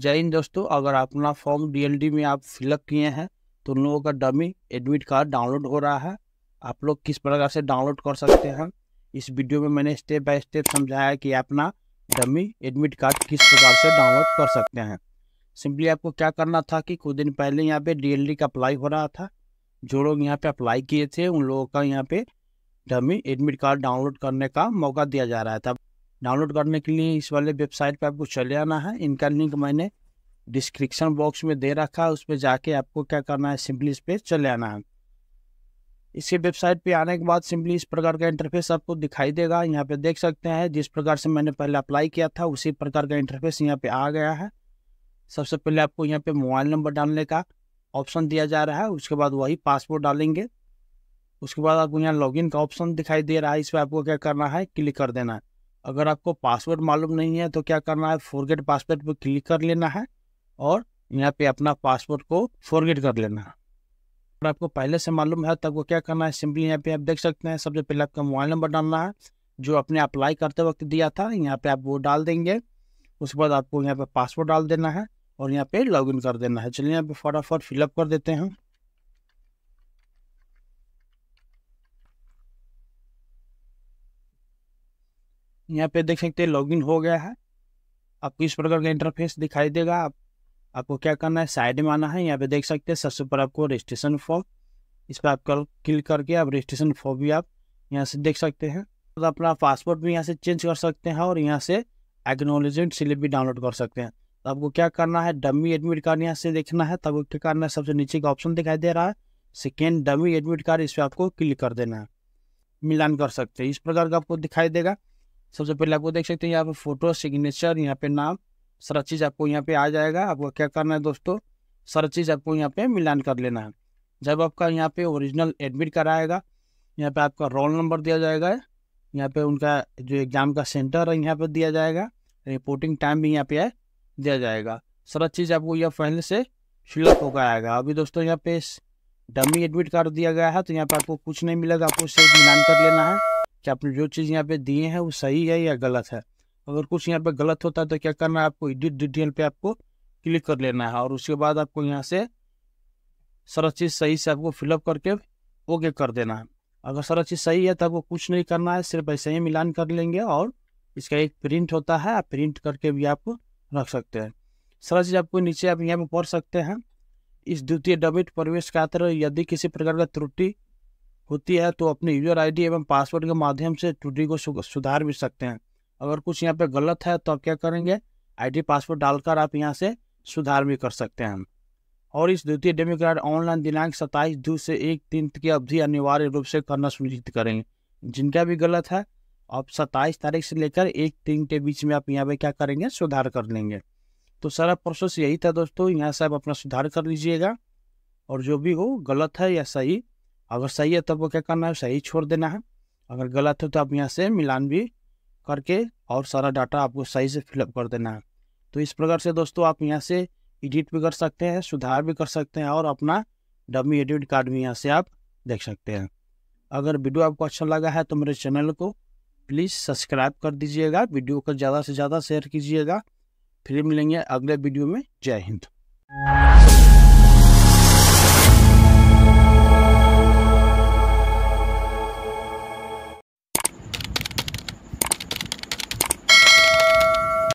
जय हिंद दोस्तों अगर अपना फॉर्म डीएलडी में आप फिलअप किए हैं तो उन लोगों का डमी एडमिट कार्ड डाउनलोड हो रहा है आप लोग किस प्रकार से डाउनलोड कर सकते हैं इस वीडियो में मैंने स्टेप बाय स्टेप समझाया कि अपना डमी एडमिट कार्ड किस प्रकार से डाउनलोड कर सकते हैं सिंपली आपको क्या करना था कि कुछ दिन पहले यहाँ पे डी का अप्लाई हो रहा था जो लोग यहाँ पे अप्लाई किए थे उन लोगों का यहाँ पे डमी एडमिट कार्ड डाउनलोड करने का मौका दिया जा रहा था डाउनलोड करने के लिए इस वाले वेबसाइट पर आपको चले आना है इनका लिंक मैंने डिस्क्रिप्शन बॉक्स में दे रखा है उस पर जाके आपको क्या करना है सिंपली इस पर चले आना है इसी वेबसाइट पे आने के बाद सिंपली इस प्रकार का इंटरफेस आपको दिखाई देगा यहाँ पे देख सकते हैं जिस प्रकार से मैंने पहले अप्लाई किया था उसी प्रकार का इंटरफेस यहाँ पे आ गया है सबसे पहले आपको यहाँ पे मोबाइल नंबर डालने का ऑप्शन दिया जा रहा है उसके बाद वही पासपोर्ट डालेंगे उसके बाद आपको यहाँ लॉग का ऑप्शन दिखाई दे रहा है इस पर आपको क्या करना है क्लिक कर देना है अगर आपको पासवर्ड मालूम नहीं है तो क्या करना है फॉरगेट पासवर्ड पर क्लिक कर लेना है और यहाँ पे अपना पासवर्ड को फॉरगेट कर लेना है अगर आपको पहले से मालूम है तब वो क्या करना है सिंपली यहाँ पे आप देख सकते हैं सबसे पहले आपका मोबाइल नंबर डालना है जो आपने अप्लाई करते वक्त दिया था यहाँ पे आप वो डाल देंगे उसके बाद आपको यहाँ पे पासवर्ड डाल देना है और यहाँ पे लॉगिन कर देना है चलिए यहाँ पे फटाफट फिलअप कर देते हैं यहाँ पे देख सकते हैं लॉगिन हो गया है आपको इस प्रकार का इंटरफेस दिखाई देगा आप आपको क्या करना है साइड में आना है यहाँ पे देख सकते हैं सबसे ऊपर आपको रजिस्ट्रेशन फॉर्म इस पर आप कल क्लिक करके आप रजिस्ट्रेशन फॉर्म भी आप यहाँ से देख सकते हैं तो अपना पासपोर्ट भी यहाँ से चेंज कर सकते हैं और यहाँ से एक्नोलेजमेंट स्लिप भी डाउनलोड कर सकते हैं तो आपको क्या करना है डमी एडमिट कार्ड यहाँ से देखना है तब क्या करना है सबसे नीचे का ऑप्शन दिखाई दे रहा है सेकेंड डमी एडमिट कार्ड इस पर आपको क्लिक कर देना है मिलान कर सकते हैं इस प्रकार का आपको दिखाई देगा सबसे पहले आपको देख सकते हैं यहाँ पे फोटो सिग्नेचर यहाँ पे नाम सारा चीज़ आपको यहाँ पे आ जाएगा आपको क्या करना है दोस्तों सारा चीज़ आपको यहाँ पे मिलान कर लेना है जब आपका यहाँ पे ओरिजिनल एडमिट कराएगा यहाँ पे आपका रोल नंबर दिया जाएगा यहाँ पे उनका जो एग्ज़ाम का सेंटर है यहाँ पे दिया जाएगा रिपोर्टिंग टाइम भी यहाँ पे है दिया जाएगा सारा चीज़ आपको यह पहले से फिलअप होकर आएगा अभी दोस्तों यहाँ पे डमी एडमिट कार्ड दिया गया है तो यहाँ पर आपको कुछ नहीं मिलेगा आपको सिर्फ मिलान कर लेना है कि आपने जो चीज़ यहाँ पे दिए हैं वो सही है या गलत है अगर कुछ यहाँ पे गलत होता है तो क्या करना है आपको एडिट डिटेल पे आपको क्लिक कर लेना है और उसके बाद आपको यहाँ से सारा चीज़ सही से आपको फिलअप करके ओके कर देना है अगर सारा चीज़ सही है तो आपको कुछ नहीं करना है सिर्फ ऐसे ही मिलान कर लेंगे और इसका एक प्रिंट होता है आप प्रिंट करके भी आप रख सकते हैं सारा चीज़ आपको नीचे आप यहाँ पर पढ़ सकते हैं इस द्वितीय डबिट प्रवेश का यदि किसी प्रकार का त्रुटि होती है तो अपने यूजर आईडी एवं पासवर्ड के माध्यम से त्रुटि को सुधार भी सकते हैं अगर कुछ यहाँ पे गलत है तो आप क्या करेंगे आईडी पासवर्ड डालकर आप यहाँ से सुधार भी कर सकते हैं और इस द्वितीय डेमो कार्ड ऑनलाइन दिनांक सत्ताईस दो से एक दिन की अवधि अनिवार्य रूप से करना सुनिश्चित करेंगे जिनका भी गलत है आप सत्ताईस तारीख से लेकर एक दिन के बीच में आप यहाँ पर क्या करेंगे सुधार कर लेंगे तो सारा प्रोसेस यही था दोस्तों यहाँ से आप अपना सुधार कर लीजिएगा और जो भी हो गलत है या सही अगर सही है तब वो क्या करना है सही छोड़ देना है अगर गलत है तो आप यहाँ से मिलान भी करके और सारा डाटा आपको सही से फिलअप कर देना है तो इस प्रकार से दोस्तों आप यहाँ से एडिट भी कर सकते हैं सुधार भी कर सकते हैं और अपना डमी एडिट कार्ड भी यहाँ से आप देख सकते हैं अगर वीडियो आपको अच्छा लगा है तो मेरे चैनल को प्लीज़ सब्सक्राइब कर दीजिएगा वीडियो को ज़्यादा से ज़्यादा शेयर कीजिएगा फिर मिलेंगे अगले वीडियो में जय हिंद